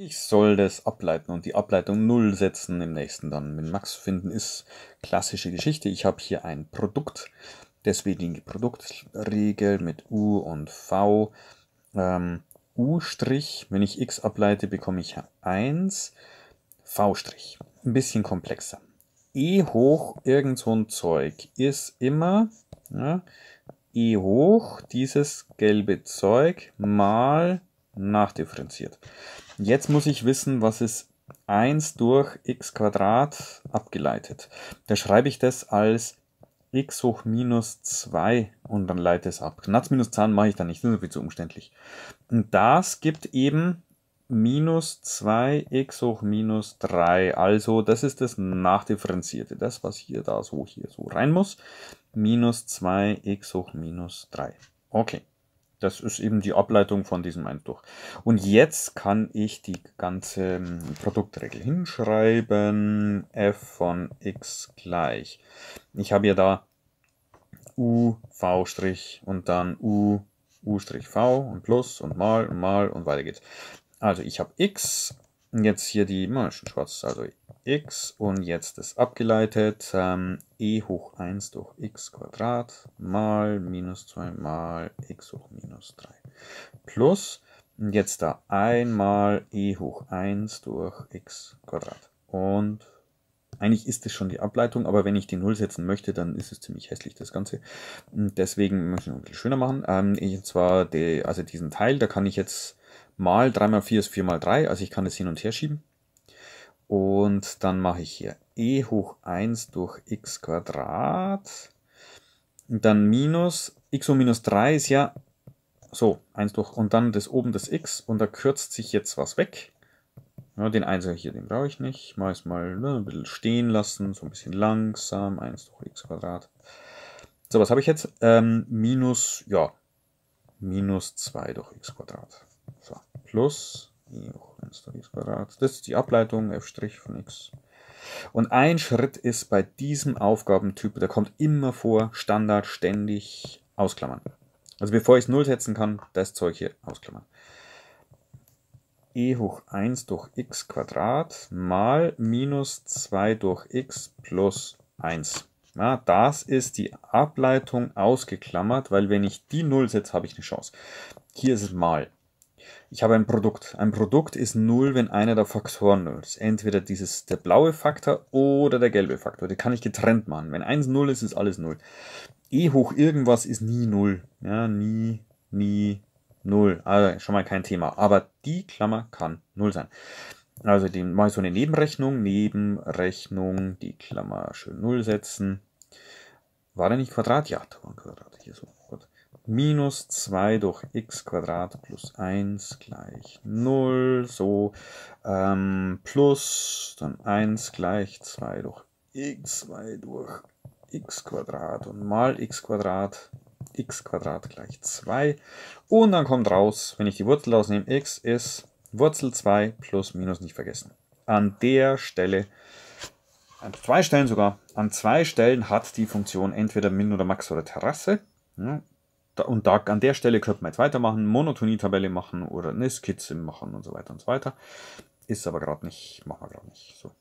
Ich soll das ableiten und die Ableitung 0 setzen im nächsten dann. Mit Max finden ist klassische Geschichte. Ich habe hier ein Produkt, deswegen die Produktregel mit U und V. Ähm, U', wenn ich x ableite, bekomme ich 1. V', ein bisschen komplexer. E hoch irgend so ein Zeug ist immer ja, ne, E hoch, dieses gelbe Zeug, mal nachdifferenziert. Jetzt muss ich wissen, was ist 1 durch x Quadrat abgeleitet. Da schreibe ich das als x hoch minus 2 und dann leite es ab. Knatz minus Zahn mache ich da nicht, das ist viel zu umständlich. Und das gibt eben minus 2x hoch minus 3. Also das ist das Nachdifferenzierte, das was hier da so hier so rein muss. Minus 2x hoch minus 3. Okay. Das ist eben die Ableitung von diesem Eintuch. Und jetzt kann ich die ganze ähm, Produktregel hinschreiben. f von x gleich. Ich habe ja da u, v' und dann u, u', v und plus und mal und mal und weiter geht's. Also ich habe x und jetzt hier die schon schwarz, also x und jetzt ist abgeleitet ähm, e hoch 1 durch x Quadrat mal minus 2 mal x hoch minus 3 plus und jetzt da einmal e hoch 1 durch x Quadrat und eigentlich ist das schon die Ableitung, aber wenn ich die 0 setzen möchte, dann ist es ziemlich hässlich, das Ganze. Und deswegen möchte ich es ein bisschen schöner machen. Ähm, ich zwar die, also diesen Teil, da kann ich jetzt mal 3 mal 4 ist 4 mal 3 also ich kann es hin und her schieben. Und dann mache ich hier e hoch 1 durch x Quadrat. Und dann minus, x hoch minus 3 ist ja so, 1 durch, und dann das oben das x, und da kürzt sich jetzt was weg. Ja, den 1 hier, den brauche ich nicht. Mal es mal ne, ein bisschen stehen lassen, so ein bisschen langsam. 1 durch x Quadrat. So, was habe ich jetzt? Ähm, minus, ja, minus 2 durch x Quadrat. So, plus e hoch 1 durch x Quadrat. Das ist die Ableitung f' von x. Und ein Schritt ist bei diesem Aufgabentyp, der kommt immer vor, Standard ständig ausklammern. Also bevor ich es 0 setzen kann, das Zeug hier ausklammern. e hoch 1 durch x Quadrat mal minus 2 durch x plus 1. Ja, das ist die Ableitung ausgeklammert, weil wenn ich die 0 setze, habe ich eine Chance. Hier ist es mal ich habe ein Produkt. Ein Produkt ist 0, wenn einer der Faktoren 0 ist. Entweder dieses, der blaue Faktor oder der gelbe Faktor. Die kann ich getrennt machen. Wenn 1 0 ist, ist alles 0. E hoch irgendwas ist nie 0. Ja, nie, nie, 0. Also schon mal kein Thema. Aber die Klammer kann 0 sein. Also die, mache ich so eine Nebenrechnung. Nebenrechnung, die Klammer schön 0 setzen. War der nicht Quadrat? Ja, da war ein Quadrat hier so minus 2 durch x plus 1 gleich 0, so ähm, plus dann 1 gleich 2 durch x, 2 durch x und mal x x gleich 2 und dann kommt raus, wenn ich die Wurzel ausnehme, x ist Wurzel 2 plus minus nicht vergessen. An der Stelle an zwei Stellen sogar. An zwei Stellen hat die Funktion entweder Min oder Max oder Terrasse und da an der Stelle könnte man jetzt weitermachen, Monotonie-Tabelle machen oder eine Skizze machen und so weiter und so weiter. Ist aber gerade nicht, machen wir gerade nicht. So.